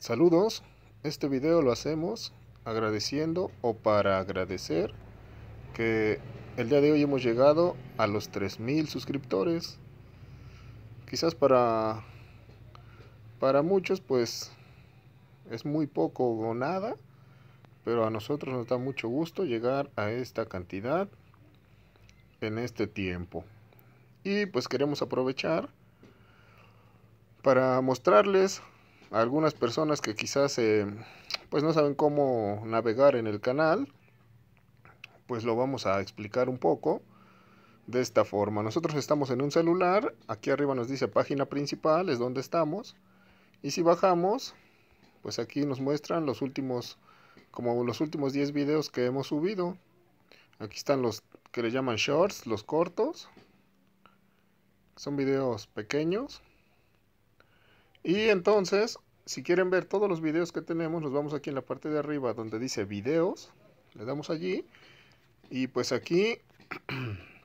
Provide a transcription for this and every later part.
Saludos, este video lo hacemos agradeciendo o para agradecer que el día de hoy hemos llegado a los 3000 suscriptores. Quizás para para muchos pues es muy poco o nada, pero a nosotros nos da mucho gusto llegar a esta cantidad en este tiempo. Y pues queremos aprovechar para mostrarles algunas personas que quizás eh, pues no saben cómo navegar en el canal, pues lo vamos a explicar un poco de esta forma. Nosotros estamos en un celular, aquí arriba nos dice página principal, es donde estamos, y si bajamos, pues aquí nos muestran los últimos, como los últimos 10 videos que hemos subido. Aquí están los que le llaman shorts, los cortos, son videos pequeños y entonces, si quieren ver todos los videos que tenemos, nos vamos aquí en la parte de arriba donde dice videos. Le damos allí. Y pues aquí,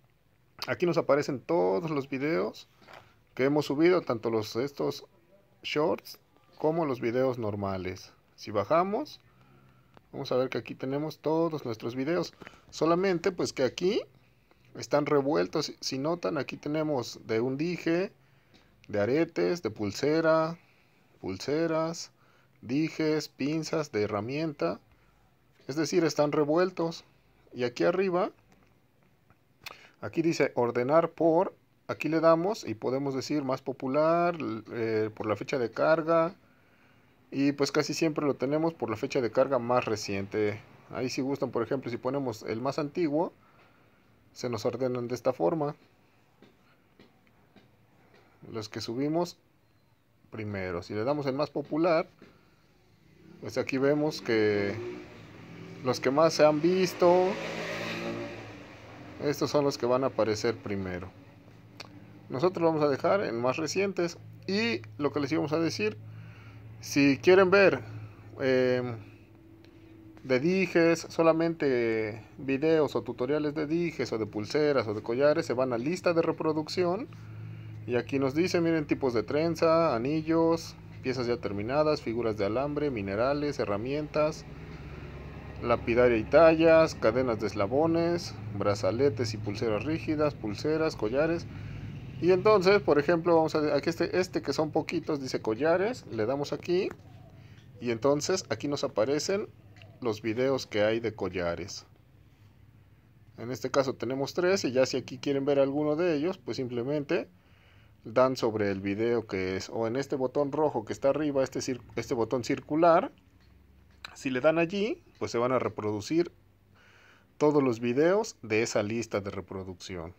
aquí nos aparecen todos los videos que hemos subido, tanto los estos shorts como los videos normales. Si bajamos, vamos a ver que aquí tenemos todos nuestros videos. Solamente pues que aquí están revueltos. Si notan, aquí tenemos de un dije, de aretes, de pulsera, pulseras, dijes, pinzas, de herramienta. Es decir, están revueltos. Y aquí arriba, aquí dice ordenar por, aquí le damos y podemos decir más popular, eh, por la fecha de carga. Y pues casi siempre lo tenemos por la fecha de carga más reciente. Ahí si gustan, por ejemplo, si ponemos el más antiguo, se nos ordenan de esta forma los que subimos primero. Si le damos el más popular, pues aquí vemos que los que más se han visto, estos son los que van a aparecer primero. Nosotros vamos a dejar en más recientes. Y lo que les íbamos a decir, si quieren ver em, de dijes, solamente videos o tutoriales de dijes o de pulseras o de collares, se van a lista de reproducción y aquí nos dice, miren, tipos de trenza, anillos, piezas ya terminadas, figuras de alambre, minerales, herramientas, lapidaria y tallas, cadenas de eslabones, brazaletes y pulseras rígidas, pulseras, collares. Y entonces, por ejemplo, vamos a aquí este, este que son poquitos, dice collares, le damos aquí y entonces aquí nos aparecen los videos que hay de collares. En este caso tenemos tres y ya si aquí quieren ver alguno de ellos, pues simplemente dan sobre el video que es, o oh, en este botón rojo que está arriba, este, este botón circular, si le dan allí, pues se van a reproducir todos los videos de esa lista de reproducción.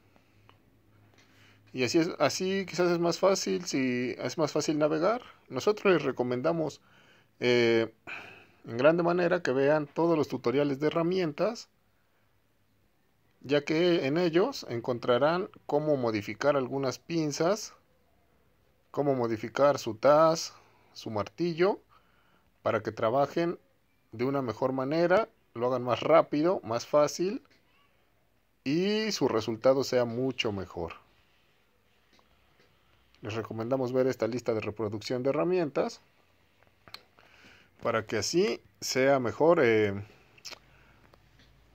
Y así, es, así quizás es más fácil, si es más fácil navegar. Nosotros les recomendamos eh, en grande manera que vean todos los tutoriales de herramientas ya que en ellos encontrarán cómo modificar algunas pinzas, cómo modificar su taz, su martillo, para que trabajen de una mejor manera, lo hagan más rápido, más fácil y su resultado sea mucho mejor. Les recomendamos ver esta lista de reproducción de herramientas para que así sea mejor. Eh,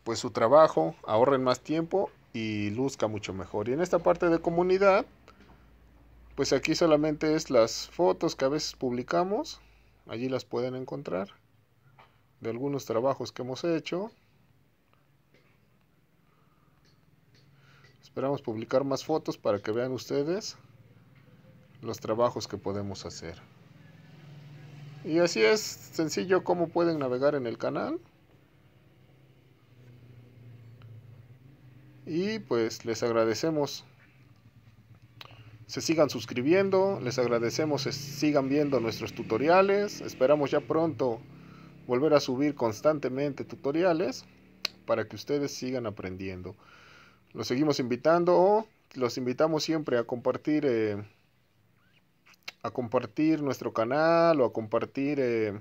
pues su trabajo, ahorren más tiempo y luzca mucho mejor. Y en esta parte de comunidad, pues aquí solamente es las fotos que a veces publicamos, allí las pueden encontrar, de algunos trabajos que hemos hecho. Esperamos publicar más fotos para que vean ustedes los trabajos que podemos hacer. Y así es sencillo cómo pueden navegar en el canal. Y pues les agradecemos. Se sigan suscribiendo, les agradecemos, sigan viendo nuestros tutoriales. Esperamos ya pronto volver a subir constantemente tutoriales para que ustedes sigan aprendiendo. Los seguimos invitando o los invitamos siempre a compartir eh, a compartir nuestro canal o a compartir eh,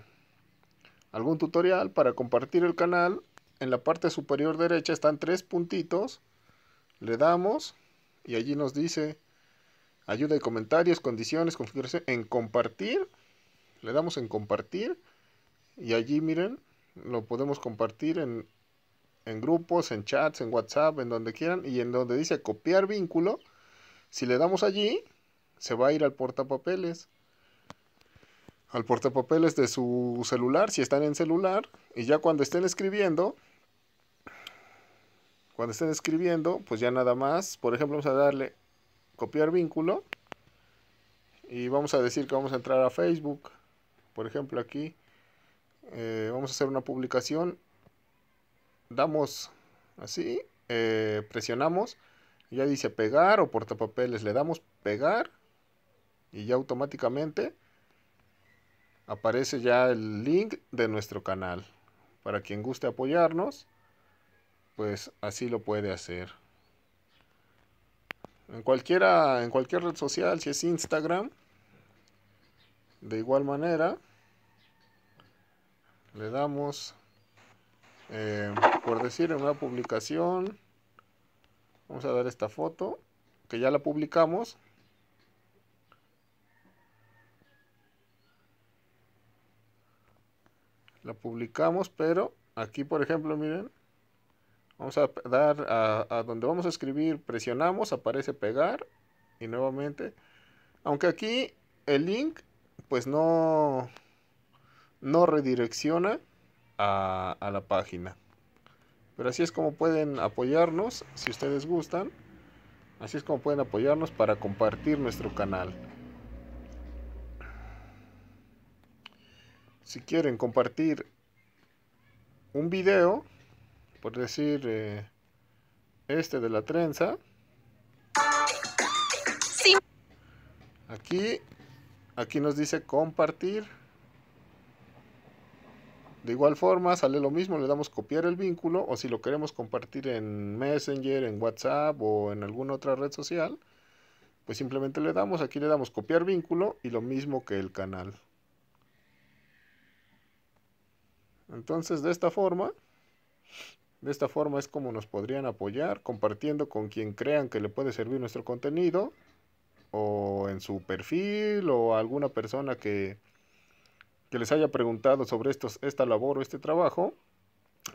algún tutorial para compartir el canal en la parte superior derecha están tres puntitos le damos y allí nos dice ayuda y comentarios, condiciones, configuración, en compartir. Le damos en compartir y allí miren, lo podemos compartir en, en grupos, en chats, en WhatsApp, en donde quieran y en donde dice copiar vínculo. Si le damos allí, se va a ir al portapapeles al portapapeles de su celular, si están en celular, y ya cuando estén escribiendo, cuando estén escribiendo, pues ya nada más. Por ejemplo, vamos a darle copiar vínculo. Y vamos a decir que vamos a entrar a Facebook. Por ejemplo, aquí eh, vamos a hacer una publicación. Damos así, eh, presionamos. Ya dice pegar o portapapeles. Le damos pegar. Y ya automáticamente aparece ya el link de nuestro canal. Para quien guste apoyarnos pues así lo puede hacer. En, cualquiera, en cualquier red social, si es Instagram, de igual manera, le damos, eh, por decir, en una publicación, vamos a dar esta foto, que ya la publicamos, la publicamos, pero aquí por ejemplo, miren, Vamos a dar a, donde vamos a escribir, presionamos, aparece pegar y nuevamente. Aunque aquí el link pues no, no redirecciona a, a la página. Pero así es como pueden apoyarnos, si ustedes gustan. Así es como pueden apoyarnos para compartir nuestro canal. Si quieren compartir un video, por decir, eh, este de la trenza. Aquí, aquí nos dice compartir. De igual forma sale lo mismo, le damos copiar el vínculo o si lo queremos compartir en Messenger, en WhatsApp o en alguna otra red social, pues simplemente le damos, aquí le damos copiar vínculo y lo mismo que el canal. Entonces de esta forma de esta forma es como nos podrían apoyar, compartiendo con quien crean que le puede servir nuestro contenido, o en su perfil, o alguna persona que, que les haya preguntado sobre estos, esta labor o este trabajo.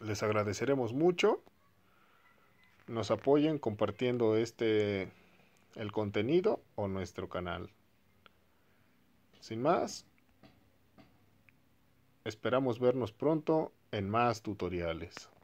Les agradeceremos mucho. Nos apoyen compartiendo este el contenido o nuestro canal. Sin más, esperamos vernos pronto en más tutoriales.